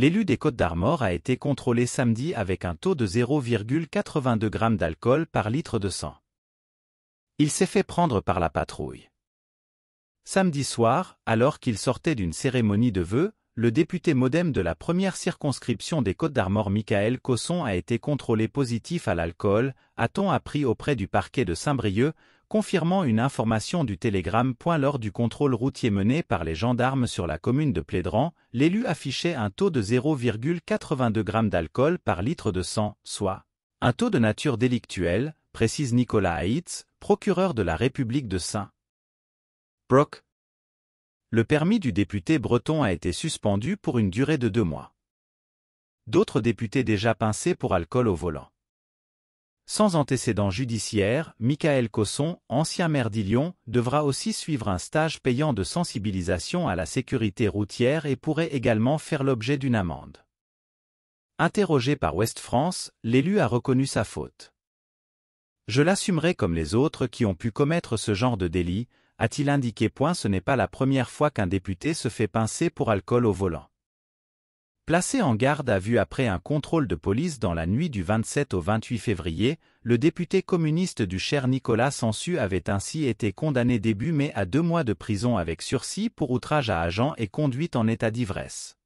L'élu des Côtes-d'Armor a été contrôlé samedi avec un taux de 0,82 g d'alcool par litre de sang. Il s'est fait prendre par la patrouille. Samedi soir, alors qu'il sortait d'une cérémonie de vœux, le député modem de la première circonscription des Côtes-d'Armor Michael Cosson a été contrôlé positif à l'alcool, a-t-on appris auprès du parquet de Saint-Brieuc, confirmant une information du Télégramme. Lors du contrôle routier mené par les gendarmes sur la commune de Plédran, l'élu affichait un taux de 0,82 g d'alcool par litre de sang, soit un taux de nature délictuelle, précise Nicolas Haïtz, procureur de la République de Saint. Brock. Le permis du député breton a été suspendu pour une durée de deux mois. D'autres députés déjà pincés pour alcool au volant. Sans antécédent judiciaire, Michael Cosson, ancien maire d'Illion, devra aussi suivre un stage payant de sensibilisation à la sécurité routière et pourrait également faire l'objet d'une amende. Interrogé par West France, l'élu a reconnu sa faute. Je l'assumerai comme les autres qui ont pu commettre ce genre de délit, a-t-il indiqué. Point, ce n'est pas la première fois qu'un député se fait pincer pour alcool au volant. Placé en garde à vue après un contrôle de police dans la nuit du 27 au 28 février, le député communiste du Cher Nicolas Sansu avait ainsi été condamné début mai à deux mois de prison avec sursis pour outrage à agent et conduite en état d'ivresse.